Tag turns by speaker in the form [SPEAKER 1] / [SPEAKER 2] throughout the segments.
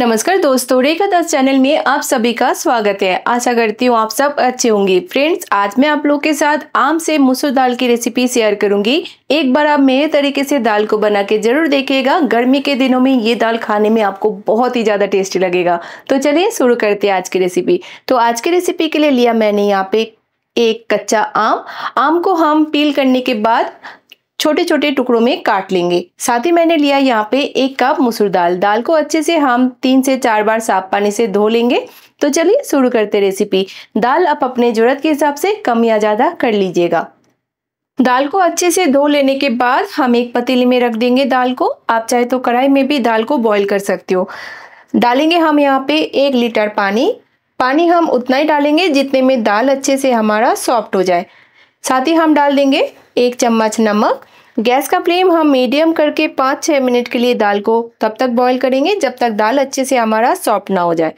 [SPEAKER 1] नमस्कार दोस्तों रेखा दास चैनल में आप सभी का स्वागत है आशा करती हूँ आप सब अच्छे होंगे फ्रेंड्स आज मैं आप लोग के साथ आम से मसूर दाल की रेसिपी शेयर करूंगी एक बार आप मेरे तरीके से दाल को बना के जरूर देखिएगा गर्मी के दिनों में ये दाल खाने में आपको बहुत ही ज़्यादा टेस्टी लगेगा तो चलिए शुरू करते हैं आज की रेसिपी तो आज की रेसिपी के लिए लिया मैंने यहाँ पे एक कच्चा आम आम को हम पील करने के बाद छोटे छोटे टुकड़ों में काट लेंगे साथ ही मैंने लिया यहाँ पे एक कप मसूर दाल दाल को अच्छे से हम तीन से चार बार साफ पानी से धो लेंगे तो चलिए शुरू करते रेसिपी दाल आप अपने ज़रूरत के हिसाब से कम या ज़्यादा कर लीजिएगा दाल को अच्छे से धो लेने के बाद हम एक पतीली में रख देंगे दाल को आप चाहे तो कढ़ाई में भी दाल को बॉईल कर सकते हो डालेंगे हम यहाँ पे एक लीटर पानी पानी हम उतना ही डालेंगे जितने में दाल अच्छे से हमारा सॉफ्ट हो जाए साथ ही हम डाल देंगे एक चम्मच नमक गैस का फ्लेम हम मीडियम करके पाँच छः मिनट के लिए दाल को तब तक बॉईल करेंगे जब तक दाल अच्छे से हमारा सॉफ्ट ना हो जाए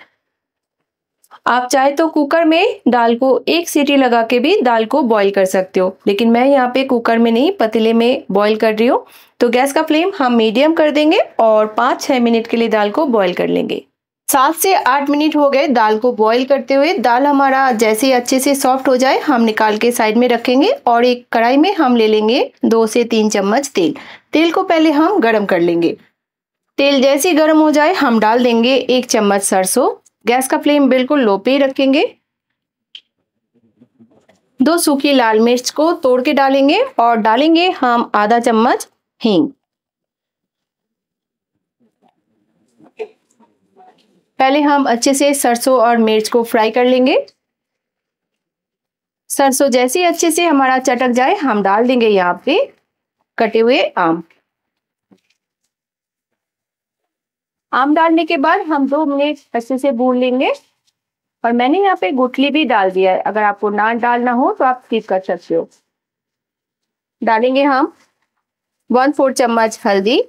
[SPEAKER 1] आप चाहे तो कुकर में दाल को एक सीटी लगा के भी दाल को बॉईल कर सकते हो लेकिन मैं यहाँ पे कुकर में नहीं पतीले में बॉईल कर रही हूँ तो गैस का फ्लेम हम मीडियम कर देंगे और पाँच छः मिनट के लिए दाल को बॉयल कर लेंगे सात से आठ मिनट हो गए दाल को बॉईल करते हुए दाल हमारा जैसे ही अच्छे से सॉफ्ट हो जाए हम निकाल के साइड में रखेंगे और एक कढ़ाई में हम ले लेंगे दो से तीन चम्मच तेल तेल को पहले हम गर्म कर लेंगे तेल जैसे ही गर्म हो जाए हम डाल देंगे एक चम्मच सरसों गैस का फ्लेम बिल्कुल लो पे रखेंगे दो सूखी लाल मिर्च को तोड़ के डालेंगे और डालेंगे हम आधा चम्मच हींग पहले हम अच्छे से सरसों और मिर्च को फ्राई कर लेंगे सरसों जैसे ही अच्छे से हमारा चटक जाए हम डाल देंगे यहाँ पे कटे हुए आम आम डालने के बाद हम दो मिनट अच्छे से भून लेंगे और मैंने यहाँ पे गुठली भी डाल दिया है अगर आपको ना डालना हो तो आप ठीक कर सकते हो डालेंगे हम वन फोर चम्मच हल्दी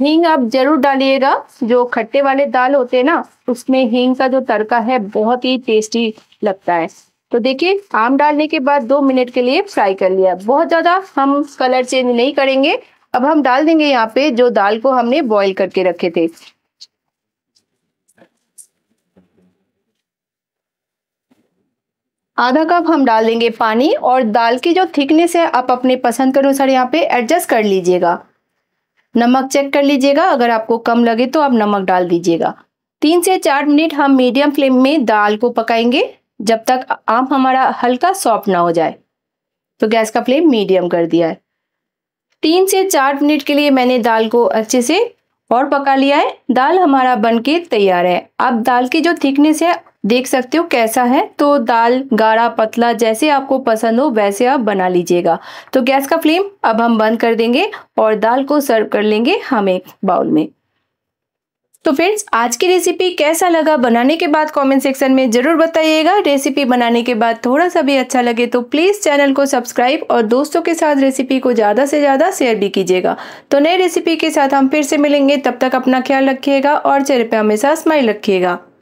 [SPEAKER 1] हींग आप जरूर डालिएगा जो खट्टे वाले दाल होते हैं ना उसमें हींग का जो तड़का है बहुत ही टेस्टी लगता है तो देखिए आम डालने के बाद दो मिनट के लिए फ्राई कर लिया बहुत ज़्यादा हम कलर चेंज नहीं करेंगे अब हम डाल देंगे यहाँ पे जो दाल को हमने बॉईल करके रखे थे आधा कप हम डाल देंगे पानी और दाल की जो थिकनेस है आप अपने पसंद के अनुसार यहाँ पे एडजस्ट कर लीजिएगा नमक चेक कर लीजिएगा अगर आपको कम लगे तो आप नमक डाल दीजिएगा तीन से चार मिनट हम मीडियम फ्लेम में दाल को पकाएंगे जब तक आम हमारा हल्का सॉफ्ट ना हो जाए तो गैस का फ्लेम मीडियम कर दिया है तीन से चार मिनट के लिए मैंने दाल को अच्छे से और पका लिया है दाल हमारा बन के तैयार है अब दाल की जो थिकनेस है देख सकते हो कैसा है तो दाल गाढ़ा पतला जैसे आपको पसंद हो वैसे आप बना लीजिएगा तो गैस का फ्लेम अब हम बंद कर देंगे और दाल को सर्व कर लेंगे हम एक बाउल में तो फ्रेंड्स आज की रेसिपी कैसा लगा बनाने के बाद कमेंट सेक्शन में ज़रूर बताइएगा रेसिपी बनाने के बाद थोड़ा सा भी अच्छा लगे तो प्लीज़ चैनल को सब्सक्राइब और दोस्तों के साथ रेसिपी को ज़्यादा से ज़्यादा शेयर भी कीजिएगा तो नए रेसिपी के साथ हम फिर से मिलेंगे तब तक अपना ख्याल रखिएगा और चेहरे पर हमेशा स्माइल रखिएगा